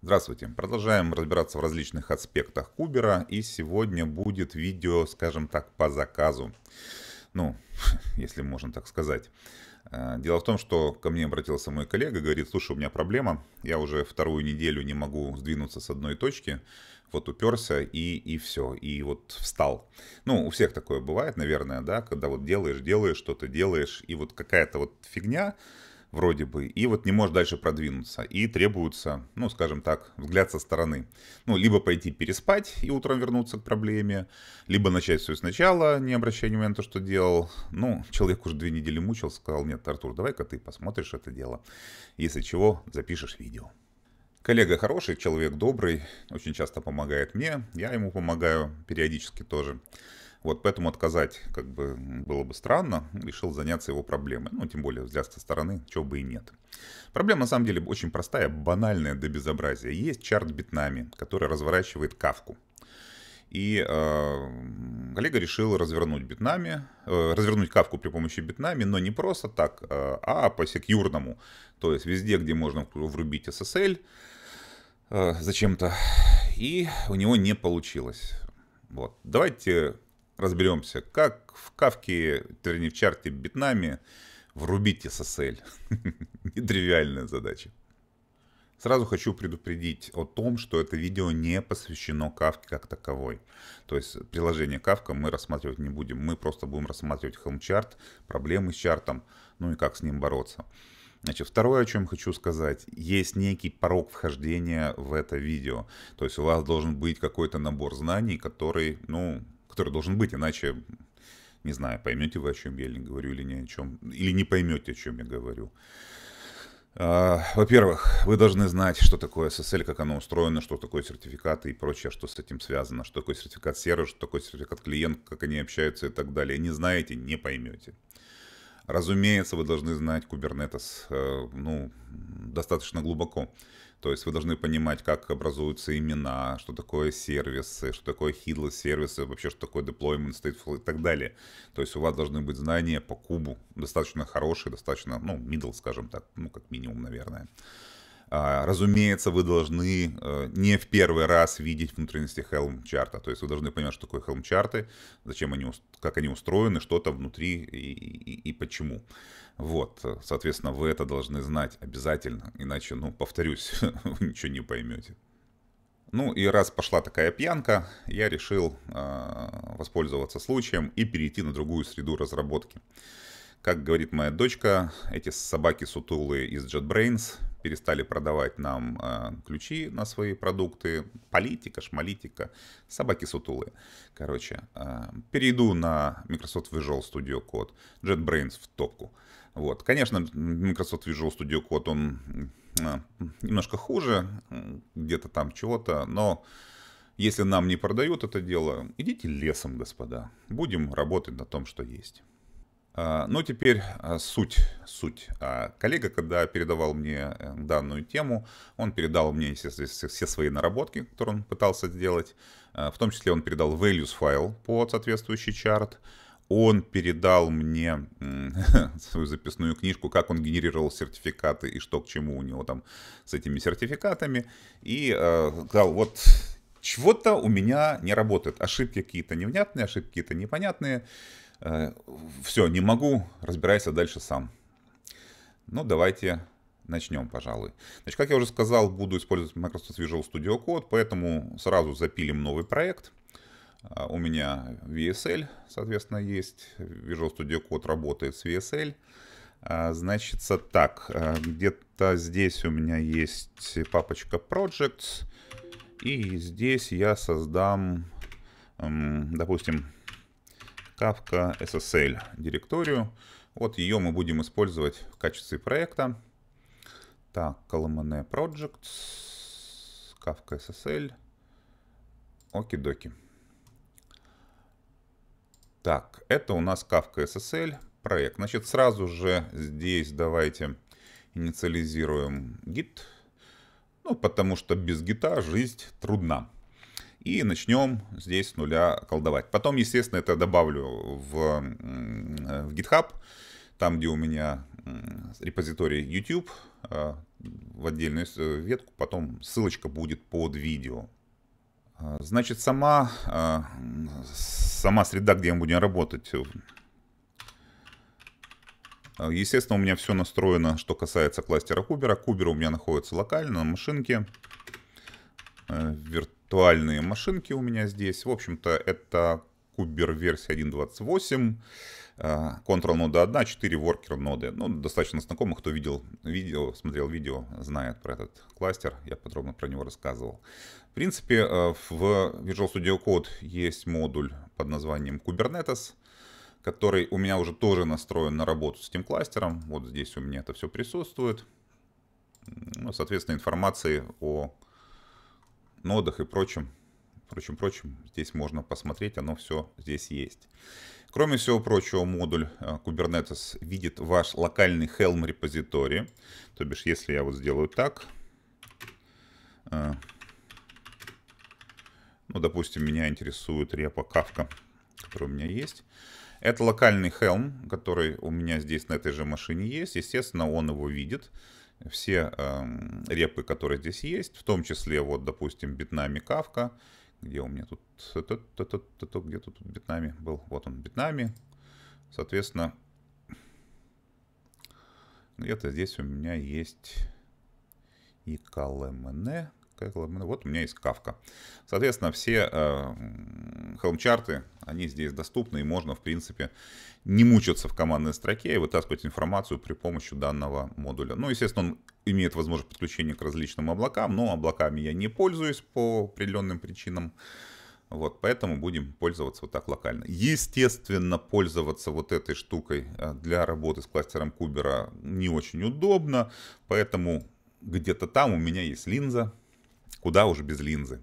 Здравствуйте! Продолжаем разбираться в различных аспектах Кубера и сегодня будет видео, скажем так, по заказу. Ну, если можно так сказать. Э, дело в том, что ко мне обратился мой коллега, говорит, слушай, у меня проблема, я уже вторую неделю не могу сдвинуться с одной точки, вот уперся и, и все, и вот встал. Ну, у всех такое бывает, наверное, да, когда вот делаешь, делаешь, что-то делаешь, и вот какая-то вот фигня, вроде бы, и вот не можешь дальше продвинуться. И требуется, ну, скажем так, взгляд со стороны. Ну, либо пойти переспать и утром вернуться к проблеме, либо начать все сначала, не обращая внимания на то, что делал. Ну, человек уже две недели мучил, сказал, нет, Артур, давай-ка ты посмотришь это дело. Если чего, запишешь видео. Коллега хороший, человек добрый, очень часто помогает мне, я ему помогаю периодически тоже. Вот поэтому отказать как бы было бы странно. Решил заняться его проблемой. Ну, тем более, взгляд со стороны, чего бы и нет. Проблема на самом деле очень простая, банальная до безобразия. Есть чарт битнами, который разворачивает кавку. И э, коллега решил развернуть битнами, э, развернуть кавку при помощи битнами, но не просто так, э, а по секьюрному. То есть везде, где можно врубить SSL, э, зачем-то. И у него не получилось. Вот. Давайте разберемся, как в Кавке, вернее в чарте Битнаме врубить SSL. Нетривиальная задача. Сразу хочу предупредить о том, что это видео не посвящено Кавке как таковой. То есть приложение Кавка мы рассматривать не будем. Мы просто будем рассматривать Helm проблемы с чартом, ну и как с ним бороться. Значит, второе, о чем хочу сказать, есть некий порог вхождения в это видео. То есть у вас должен быть какой-то набор знаний, который, ну, который должен быть, иначе, не знаю, поймете вы, о чем я или не говорю, или не о чем, или не поймете, о чем я говорю. А, во-первых, вы должны знать, что такое SSL, как оно устроено, что такое сертификаты и прочее, что с этим связано, что такое сертификат сервер, что такое сертификат клиент, как они общаются и так далее. Не знаете, не поймете. Разумеется, вы должны знать Kubernetes э, ну, достаточно глубоко. То есть вы должны понимать, как образуются имена, что такое сервисы, что такое headless сервисы, вообще что такое deployment, stateful и так далее. То есть у вас должны быть знания по кубу, достаточно хорошие, достаточно, ну, middle, скажем так, ну, как минимум, наверное. А, разумеется, вы должны э, не в первый раз видеть внутренности Helm чарта, то есть вы должны понимать, что такое Helm чарты, зачем они, как они устроены, что там внутри и, и, и почему. Вот, соответственно, вы это должны знать обязательно, иначе, ну, повторюсь, вы ничего не поймете. Ну и раз пошла такая пьянка, я решил э, воспользоваться случаем и перейти на другую среду разработки. Как говорит моя дочка, эти собаки сутулы из JetBrains перестали продавать нам э, ключи на свои продукты. Политика, шмалитика, собаки сутулы. Короче, э, перейду на Microsoft Visual Studio Code, JetBrains в топку. Вот, конечно, Microsoft Visual Studio Code, он э, немножко хуже, где-то там чего-то, но если нам не продают это дело, идите лесом, господа. Будем работать на том, что есть. Ну теперь а, суть, суть. А, коллега, когда передавал мне э, данную тему, он передал мне, естественно, все свои наработки, которые он пытался сделать. В том числе он передал values файл по соответствующий чарт. Он передал мне свою записную книжку, как он генерировал сертификаты и что к чему у него там с этими сертификатами. И сказал, вот чего-то у меня не работает. Ошибки какие-то невнятные, ошибки какие-то непонятные. Э, Все, не могу, разбирайся дальше сам. Ну, давайте начнем, пожалуй. Значит, как я уже сказал, буду использовать Microsoft Visual Studio Code, поэтому сразу запилим новый проект. Э, у меня VSL, соответственно, есть. Visual Studio Code работает с VSL. Э, Значит, так, где-то здесь у меня есть папочка Projects. И здесь я создам, эм, допустим, Kafka SSL директорию. Вот ее мы будем использовать в качестве проекта. Так, Column Project, Kafka SSL, окей доки Так, это у нас Kafka SSL проект. Значит, сразу же здесь давайте инициализируем git, ну, потому что без гита жизнь трудна и начнем здесь с нуля колдовать. Потом, естественно, это добавлю в, э, в GitHub, там, где у меня репозиторий YouTube, э, в отдельную э, ветку, потом ссылочка будет под видео. Значит, сама, сама среда, где мы будем работать, Естественно, у меня все настроено, что касается кластера Кубера. Кубер у меня находится локально на машинке. Вирт виртуальные машинки у меня здесь. В общем-то, это Кубер версия 1.28, Control нода 1, 4 Worker ноды. Ну, достаточно знакомо, кто видел видео, смотрел видео, знает про этот кластер. Я подробно про него рассказывал. В принципе, э, в Visual Studio Code есть модуль под названием Kubernetes, который у меня уже тоже настроен на работу с этим кластером. Вот здесь у меня это все присутствует. Ну, соответственно, информации о нодах и прочем. прочем, прочем, здесь можно посмотреть, оно все здесь есть. Кроме всего прочего, модуль э, Kubernetes видит ваш локальный Helm репозиторий. То бишь, если я вот сделаю так, э, ну, допустим, меня интересует репа Kafka, который у меня есть. Это локальный Helm, который у меня здесь на этой же машине есть. Естественно, он его видит все э, репы, которые здесь есть, в том числе, вот, допустим, битнами Кавка, где у меня тут, где тут битнами был, вот он, битнами, соответственно, где-то здесь у меня есть и КЛМН, вот у меня есть Kafka. Соответственно, все э, хелм-чарты, они здесь доступны, и можно, в принципе, не мучаться в командной строке и вытаскивать информацию при помощи данного модуля. Ну, естественно, он имеет возможность подключения к различным облакам, но облаками я не пользуюсь по определенным причинам. Вот, поэтому будем пользоваться вот так локально. Естественно, пользоваться вот этой штукой э, для работы с кластером Кубера не очень удобно, поэтому где-то там у меня есть линза, Куда уж без линзы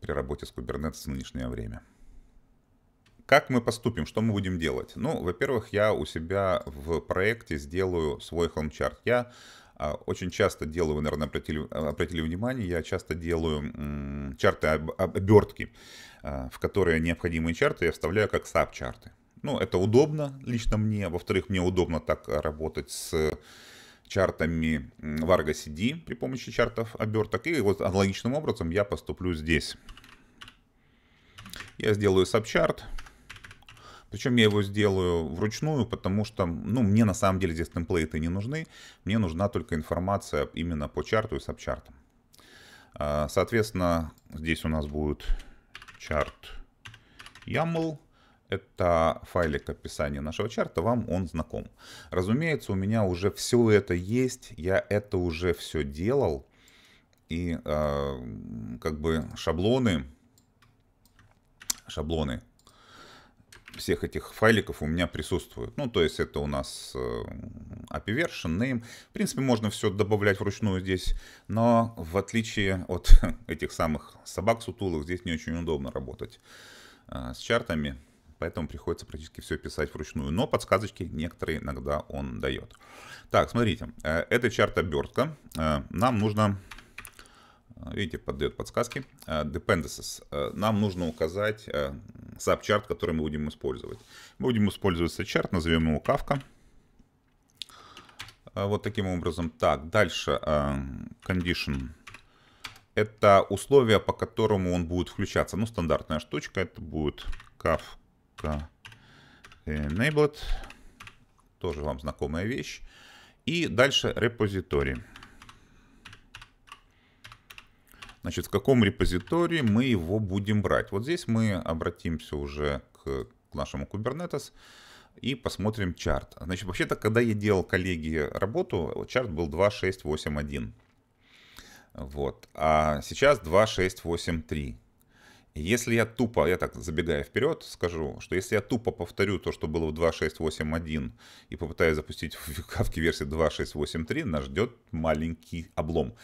при работе с Kubernetes в нынешнее время. Как мы поступим, что мы будем делать? Ну, во-первых, я у себя в проекте сделаю свой хелмчарт. Я а, очень часто делаю, вы, наверное, обратили, обратили внимание, я часто делаю м, чарты об, обертки, а, в которые необходимые чарты я вставляю как саб-чарты. Ну, это удобно лично мне. Во-вторых, мне удобно так работать с чартами Varga CD e при помощи чартов оберток. И вот аналогичным образом я поступлю здесь. Я сделаю сабчарт. Причем я его сделаю вручную, потому что, ну, мне на самом деле здесь темплейты не нужны. Мне нужна только информация именно по чарту и сабчартам. А, соответственно, здесь у нас будет чарт YAML это файлик описания нашего чарта, вам он знаком. Разумеется, у меня уже все это есть, я это уже все делал, и э, как бы шаблоны, шаблоны всех этих файликов у меня присутствуют. Ну, то есть это у нас э, API version, name. В принципе, можно все добавлять вручную здесь, но в отличие от этих самых собак сутулых, здесь не очень удобно работать э, с чартами поэтому приходится практически все писать вручную, но подсказочки некоторые иногда он дает. Так, смотрите, э, это чарт обертка, э, нам нужно, э, видите, поддает подсказки, dependencies, нам нужно указать сабчарт, который мы будем использовать. Мы будем использовать сабчарт, назовем его Kafka. Вот таким образом. Так, дальше condition. Это условия, по которому он будет включаться. Ну, стандартная штучка. Это будет kaf кнопка э, enabled, тоже вам знакомая вещь. И дальше репозиторий. Значит, в каком репозитории мы его будем брать? Вот здесь мы обратимся уже к, к нашему Kubernetes и посмотрим чарт. Значит, вообще-то, когда я делал коллеги работу, чарт был 2681. Вот. А сейчас 2683. Если я тупо, я так забегая вперед, скажу, что если я тупо повторю то, что было в 2.6.8.1 и попытаюсь запустить в кавке версии 2.6.8.3, нас ждет маленький облом.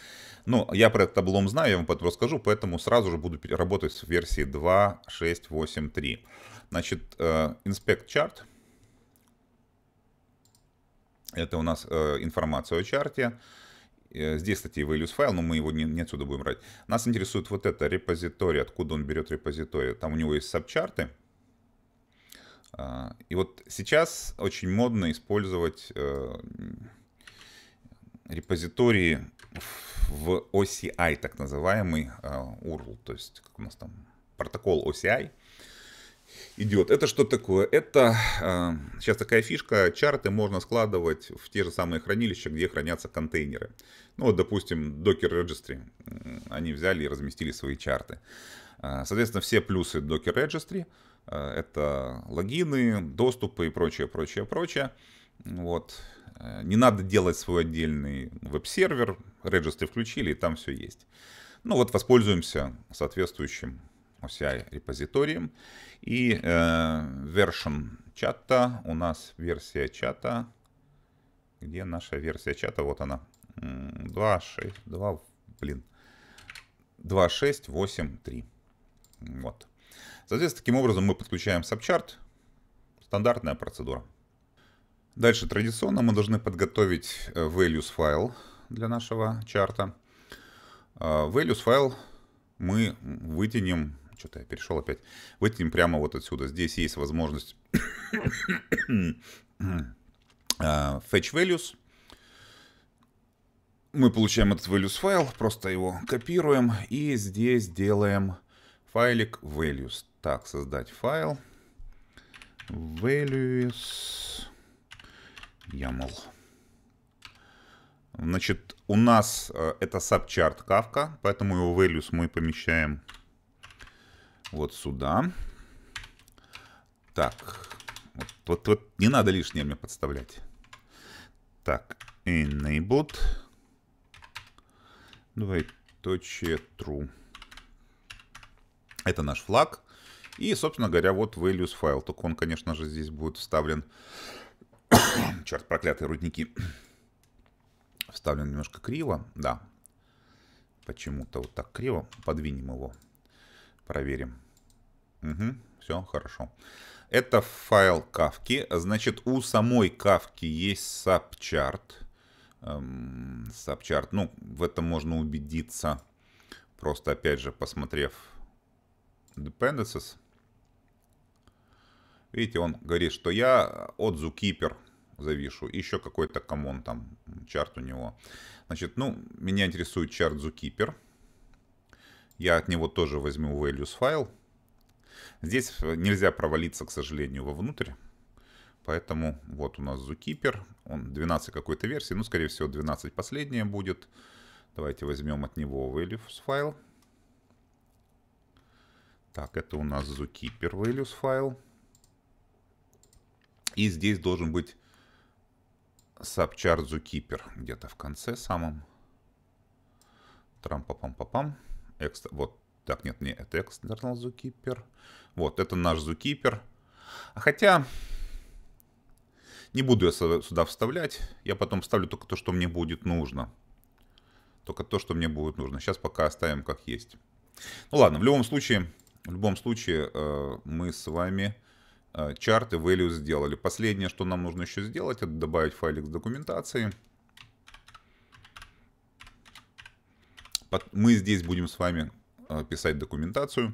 Но я про этот облом знаю, я вам потом расскажу, поэтому сразу же буду работать в версии 2.6.8.3. Значит, inspect э, chart. Это у нас э, информация о чарте. Э, здесь, кстати, values файл, но мы его не, не отсюда будем брать. Нас интересует вот это репозиторий, откуда он берет репозиторий. Там у него есть сабчарты. А, и вот сейчас очень модно использовать э, репозитории в OCI, так называемый э, URL, то есть как у нас там протокол OCI – идет. Это что такое? Это сейчас а, такая фишка, чарты можно складывать в те же самые хранилища, где хранятся контейнеры. Ну вот, допустим, Docker Registry, они взяли и разместили свои чарты. А, соответственно, все плюсы Docker Registry, а, это логины, доступы и прочее, прочее, прочее. Вот. Не надо делать свой отдельный веб-сервер, Registry включили, и там все есть. Ну вот воспользуемся соответствующим OCI-репозиторием. И э, version чата у нас версия чата. Где наша версия чата? Вот она. 2.6, 2, блин. 2.6.8.3. Вот. Соответственно, таким образом мы подключаем сабчарт. Стандартная процедура. Дальше традиционно мы должны подготовить э, values файл для нашего чарта. Э, values файл мы вытянем что-то я перешел опять. Вытянем прямо вот отсюда. Здесь есть возможность а, fetch values. Мы получаем этот values файл, просто его копируем и здесь делаем файлик values. Так, создать файл. Values YAML. Значит, у нас э, это subchart Kafka, поэтому его values мы помещаем вот сюда. Так, вот, вот, вот не надо лишнее мне подставлять. Так, enabled. Давай Двоеточие true. Это наш флаг. И, собственно говоря, вот values файл. Только он, конечно же, здесь будет вставлен... Черт, проклятые рудники. Вставлен немножко криво, да. Почему-то вот так криво. Подвинем его. Проверим. Угу, все хорошо. Это файл кавки. Значит, у самой кавки есть сабчарт. Эм, сабчарт. Ну, в этом можно убедиться. Просто, опять же, посмотрев dependencies. Видите, он говорит, что я от Zookeeper завишу. Еще какой-то комон там, чарт у него. Значит, ну, меня интересует чарт Zookeeper. Я от него тоже возьму values файл. Здесь нельзя провалиться, к сожалению, вовнутрь. Поэтому вот у нас Zookeeper. Он 12 какой-то версии. Ну, скорее всего, 12 последняя будет. Давайте возьмем от него values файл. Так, это у нас Zookeeper values файл. И здесь должен быть subchart Zookeeper где-то в конце самом. трам пам -пам. -пам, -пам экстра, вот так, нет, не это external zookeeper. Вот, это наш zookeeper. А хотя, не буду я сюда вставлять. Я потом вставлю только то, что мне будет нужно. Только то, что мне будет нужно. Сейчас пока оставим как есть. Ну ладно, в любом случае, в любом случае э, мы с вами э, чарты value сделали. Последнее, что нам нужно еще сделать, это добавить файлик с документацией. Мы здесь будем с вами а, писать документацию.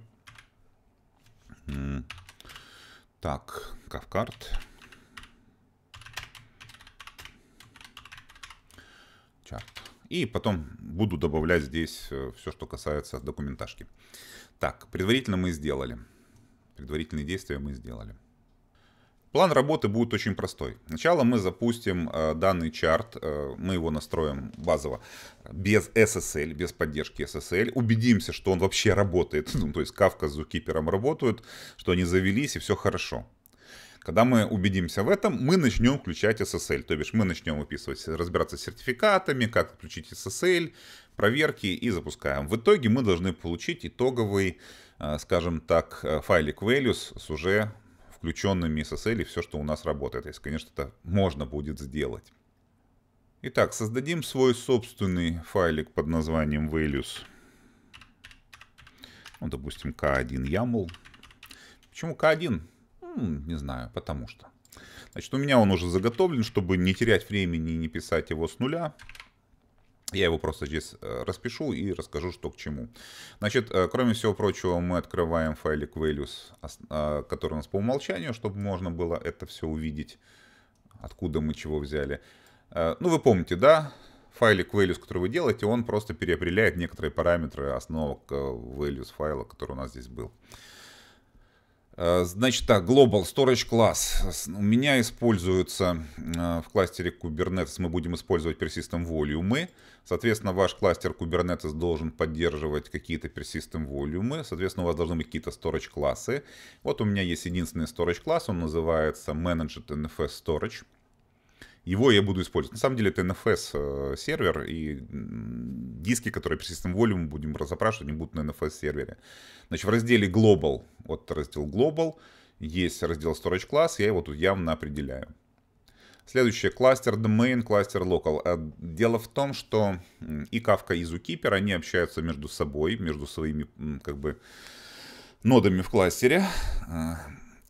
Так, Кавкарт. Чарт. И потом буду добавлять здесь э, все, что касается документашки. Так, предварительно мы сделали. Предварительные действия мы сделали. План работы будет очень простой. Сначала мы запустим э, данный чарт, э, мы его настроим базово без SSL, без поддержки SSL. Убедимся, что он вообще работает, ну, то есть Kafka с Zookeeper работают, что они завелись и все хорошо. Когда мы убедимся в этом, мы начнем включать SSL, то бишь мы начнем выписывать, разбираться с сертификатами, как включить SSL, проверки и запускаем. В итоге мы должны получить итоговый, э, скажем так, файлик values с уже включенными SSL и все, что у нас работает, если, конечно, это можно будет сделать. Итак, создадим свой собственный файлик под названием values. Ну, допустим, k1 YAML. Почему k1? Ну, не знаю, потому что. Значит, у меня он уже заготовлен, чтобы не терять времени и не писать его с нуля. Я его просто здесь э, распишу и расскажу, что к чему. Значит, э, кроме всего прочего, мы открываем файлик values, э, который у нас по умолчанию, чтобы можно было это все увидеть, откуда мы чего взяли. Ну, вы помните, да? Файлик values, который вы делаете, он просто переопределяет некоторые параметры основок values файла, который у нас здесь был. Э, значит так, Global Storage Class. У меня используется э, в кластере Kubernetes, мы будем использовать Persistent Volume. Соответственно, ваш кластер Kubernetes должен поддерживать какие-то Persistent Volume. Соответственно, у вас должны быть какие-то Storage классы. Вот у меня есть единственный Storage класс, он называется Managed NFS Storage. Его я буду использовать. На самом деле это NFS э, сервер и диски, которые Persistent Volume будем разопрашивать, они будут на NFS сервере. Значит, в разделе Global вот раздел Global, есть раздел Storage Class, я его тут явно определяю. Следующее, кластер Domain, кластер Local. А дело в том, что и Kafka, и Zookeeper, они общаются между собой, между своими как бы нодами в кластере, э,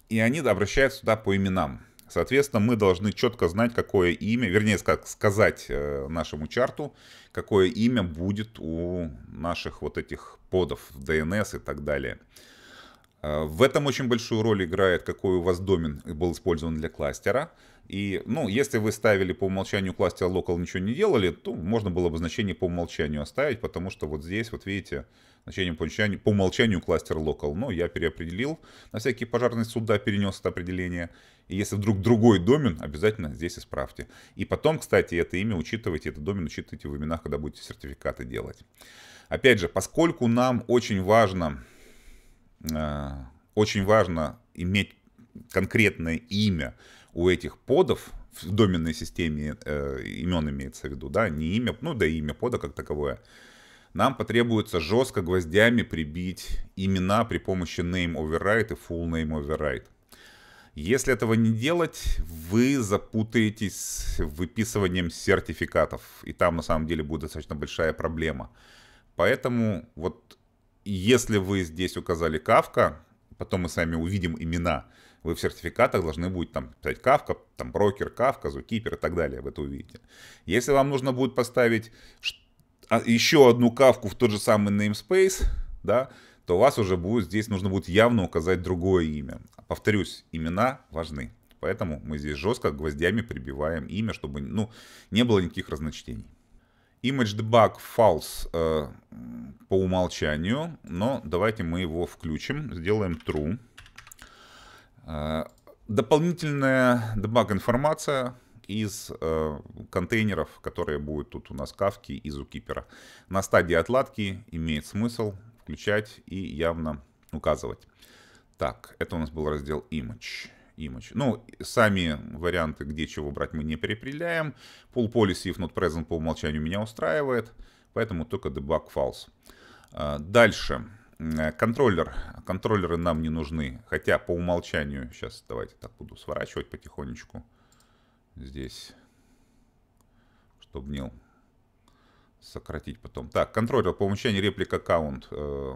и они обращаются туда по именам. Соответственно, мы должны четко знать, какое имя, вернее, как сказать э, нашему чарту, какое имя будет у наших вот этих подов в DNS и так далее. Э, в этом очень большую роль играет, какой у вас домен был использован для кластера. И, ну, если вы ставили по умолчанию кластер local, ничего не делали, то можно было бы значение по умолчанию оставить, потому что вот здесь, вот видите, значение по умолчанию, по умолчанию кластер local. Но я переопределил, на всякий пожарный суда перенес это определение. И если вдруг другой домен, обязательно здесь исправьте. И потом, кстати, это имя учитывайте, этот домен учитывайте в именах, когда будете сертификаты делать. Опять же, поскольку нам очень важно Э, очень важно иметь конкретное имя у этих подов, в доменной системе э, имен имеется в виду, да, не имя, ну да имя пода как таковое, нам потребуется жестко гвоздями прибить имена при помощи name override и full name override. Если этого не делать, вы запутаетесь в выписыванием сертификатов, и там на самом деле будет достаточно большая проблема. Поэтому вот если вы здесь указали кавка, потом мы с вами увидим имена, вы в сертификатах должны будете там писать кавка, там брокер кавка, зукипер и так далее, вы это увидите. Если вам нужно будет поставить а, еще одну кавку в тот же самый namespace, да, то у вас уже будет, здесь нужно будет явно указать другое имя. Повторюсь, имена важны. Поэтому мы здесь жестко гвоздями прибиваем имя, чтобы ну, не было никаких разночтений. Image debug false э, по умолчанию, но давайте мы его включим, сделаем true. Э, дополнительная debug информация из э, контейнеров, которые будут тут у нас кавки и зукипера. На стадии отладки имеет смысл включать и явно указывать. Так, это у нас был раздел image image. Ну, сами варианты, где чего брать, мы не перепределяем. Pull policy if not present по умолчанию меня устраивает, поэтому только debug false. А, дальше. Э, контроллер. Контроллеры нам не нужны, хотя по умолчанию, сейчас давайте так буду сворачивать потихонечку здесь, чтобы не сократить потом. Так, контроллер по умолчанию реплика аккаунт э,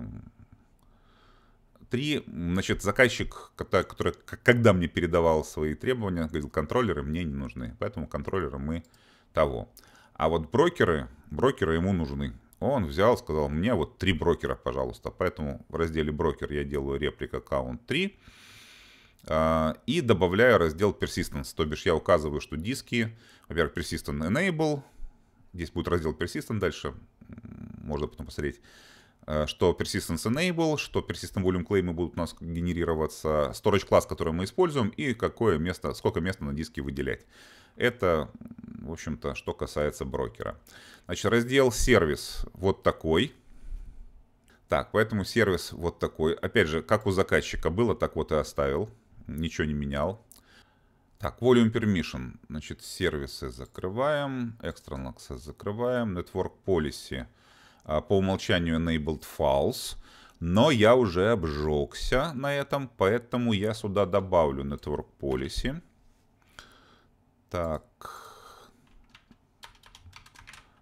три, значит, заказчик, который, когда мне передавал свои требования, говорил, контроллеры мне не нужны, поэтому контроллеры мы того. А вот брокеры, брокеры ему нужны. Он взял, сказал, мне вот три брокера, пожалуйста. Поэтому в разделе брокер я делаю реплика аккаунт 3 а, и добавляю раздел persistence, то бишь я указываю, что диски, во-первых, persistent enable, здесь будет раздел persistent дальше, можно потом посмотреть, Э, что persistence enable, что persistent volume claim будут у нас генерироваться, storage класс, который мы используем, и какое место, сколько места на диске выделять. Это, в общем-то, что касается брокера. Значит, раздел сервис вот такой. Так, поэтому сервис вот такой. Опять же, как у заказчика было, так вот и оставил. Ничего не менял. Так, Volume Permission. Значит, сервисы закрываем. External Access закрываем. Network Policy. А, по умолчанию enabled false, но я уже обжегся на этом, поэтому я сюда добавлю network policy. Так,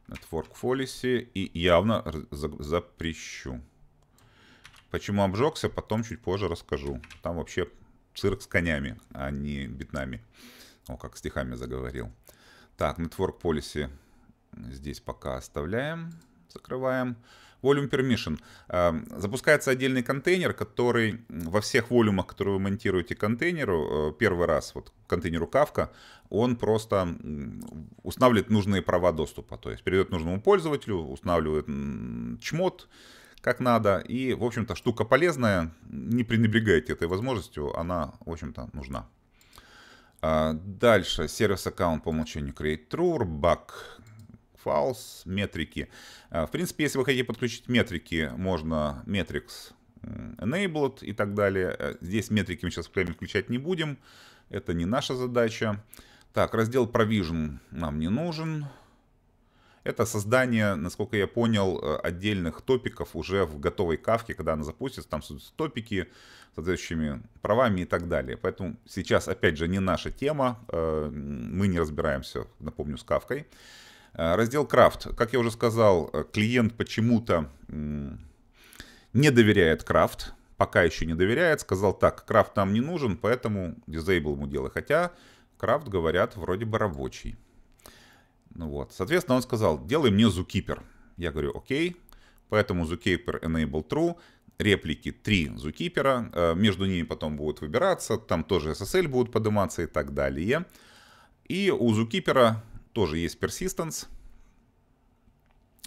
network policy и явно запрещу. Почему обжегся, потом чуть позже расскажу. Там вообще цирк с конями, а не битнами. О, как стихами заговорил. Так, network policy здесь пока оставляем закрываем Volume Permission. Эм, запускается отдельный контейнер, который во всех волюмах, которые вы монтируете контейнеру, э, первый раз, вот контейнеру Kafka, он просто устанавливает нужные права доступа. То есть передает нужному пользователю, устанавливает чмот, как надо. И, в общем-то, штука полезная. Не пренебрегайте этой возможностью, она, в общем-то, нужна. А, дальше, сервис аккаунт по умолчанию create true, back false, метрики. Э, в принципе, если вы хотите подключить метрики, можно metrics enabled и так далее. Э, здесь метрики мы сейчас включать не будем. Это не наша задача. Так, раздел provision нам не нужен. Это создание, насколько я понял, э, отдельных топиков уже в готовой кавке, когда она запустится. Там топики с соответствующими правами и так далее. Поэтому сейчас, опять же, не наша тема. Мы не разбираемся, напомню, с кавкой. Э, раздел крафт. Как я уже сказал, э, клиент почему-то не доверяет крафт. Пока еще не доверяет. Сказал так, крафт нам не нужен, поэтому disable ему дело. Хотя крафт, говорят, вроде бы рабочий. Ну вот. Соответственно, он сказал, делай мне зукипер. Я говорю, окей. Поэтому зукипер enable true. Реплики 3 зукипера. Э, между ними потом будут выбираться. Там тоже SSL будут подниматься и так далее. И у зукипера тоже есть persistence,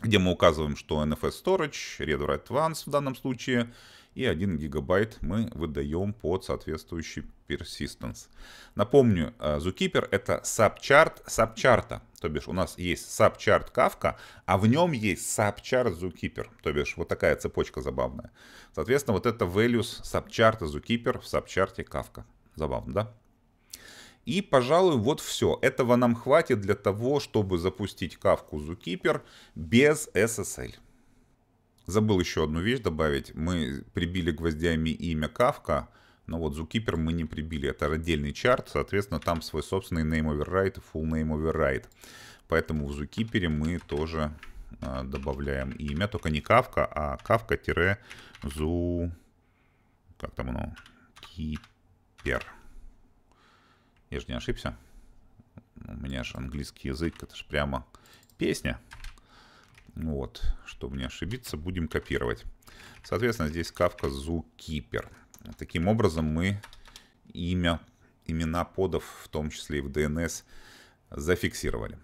где мы указываем, что NFS Storage, Read Write Advance в данном случае, и 1 гигабайт мы выдаем под соответствующий persistence. Напомню, э, Zookeeper это сабчарт сабчарта, то бишь у нас есть сабчарт Kafka, а в нем есть сабчарт Zookeeper, то бишь вот такая цепочка забавная. Соответственно, вот это values сабчарта Zookeeper в сабчарте Kafka. Забавно, да? И, пожалуй, вот все. Этого нам хватит для того, чтобы запустить Kafka Zookeeper без SSL. Забыл еще одну вещь добавить. Мы прибили гвоздями имя Kafka, но вот Zookeeper мы не прибили. Это отдельный чарт, соответственно, там свой собственный name override full name override. Поэтому в Zookeeper мы тоже э, добавляем имя, только не Kafka, а Kafka-zu... Как там оно? Keeper. Я же не ошибся. У меня же английский язык, это же прямо песня. Вот, чтобы не ошибиться, будем копировать. Соответственно, здесь Kafka Zookeeper. Таким образом мы имя, имена подов, в том числе и в DNS, зафиксировали.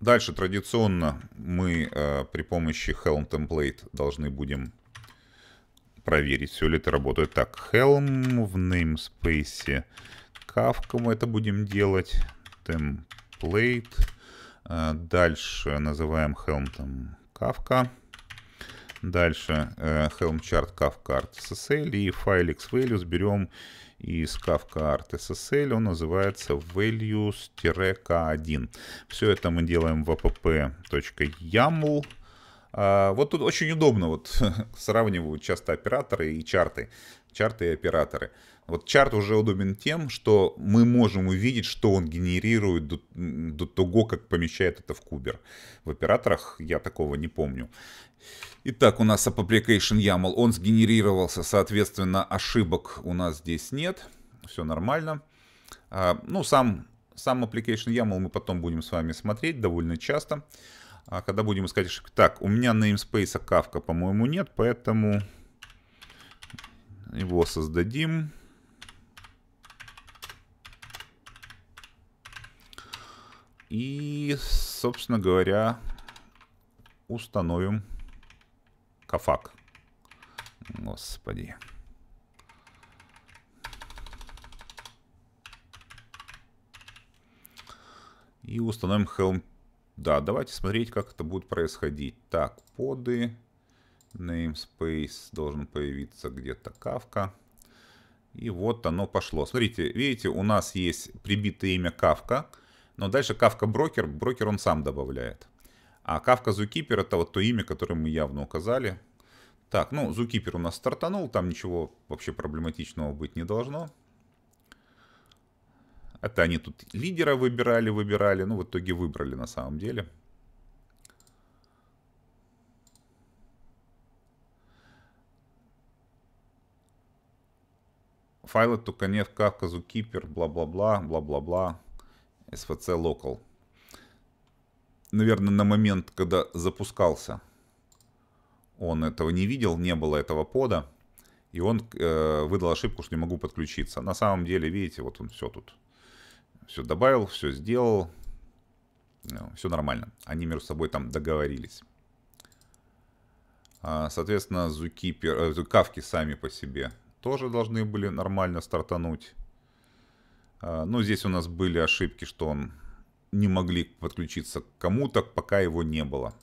Дальше традиционно мы э, при помощи Helm Template должны будем проверить, все ли это работает. Так, Helm в namespace Кавка, мы это будем делать. Темплейт. Э, дальше называем Helm там Kafka. Дальше э, Helm Chart Kafka Art SSL и файл xValues берем из Kafka Art SSL. Он называется values-k1. Все это мы делаем в app.yaml. А, вот тут очень удобно, вот сравнивают часто операторы и чарты чарты и операторы. Вот чарт уже удобен тем, что мы можем увидеть, что он генерирует до, до того, как помещает это в кубер. В операторах я такого не помню. Итак, у нас application YAML, он сгенерировался, соответственно, ошибок у нас здесь нет, все нормально. А, ну, сам, сам application YAML мы потом будем с вами смотреть довольно часто, а, когда будем искать ошибки. Так, у меня namespace Kafka, по-моему, нет, поэтому его создадим. И, собственно говоря, установим кафак. Господи. И установим Helm. Да, давайте смотреть, как это будет происходить. Так, поды namespace должен появиться где-то кавка И вот оно пошло. Смотрите, видите, у нас есть прибитое имя кавка но дальше кавка брокер, брокер он сам добавляет. А кавка Zookeeper это вот то имя, которое мы явно указали. Так, ну, Zookeeper у нас стартанул, там ничего вообще проблематичного быть не должно. Это они тут лидера выбирали, выбирали, ну, в итоге выбрали на самом деле. файла только нет Kafka Zookeeper, бла-бла-бла, бла-бла-бла, svc local. Наверное, на момент, когда запускался, он этого не видел, не было этого пода. И он э, выдал ошибку, что не могу подключиться. На самом деле, видите, вот он все тут. Все добавил, все сделал. Ну, все нормально. Они между собой там договорились. А, соответственно, зукипер, э, кавки сами по себе тоже должны были нормально стартануть. А, Но ну, здесь у нас были ошибки, что он не могли подключиться к кому-то, пока его не было.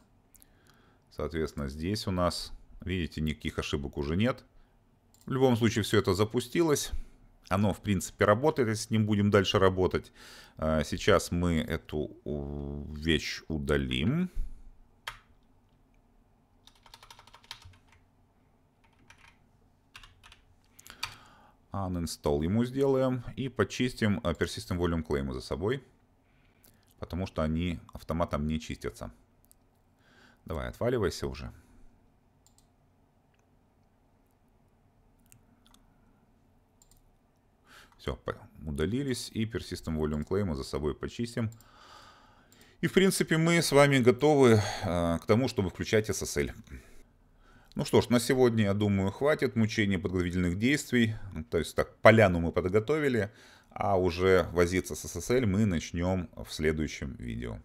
Соответственно, здесь у нас, видите, никаких ошибок уже нет. В любом случае, все это запустилось. Оно, в принципе, работает, если с ним будем дальше работать. А, сейчас мы эту вещь удалим. Удалим. uninstall ему сделаем и почистим э, persistent volume claim за собой, потому что они автоматом не чистятся. Давай, отваливайся уже. Все, удалились и persistent volume claim за собой почистим. И в принципе мы с вами готовы э, к тому, чтобы включать SSL. Ну что ж, на сегодня, я думаю, хватит мучений подготовительных действий. Ну, то есть так, поляну мы подготовили, а уже возиться с SSL мы начнем в следующем видео.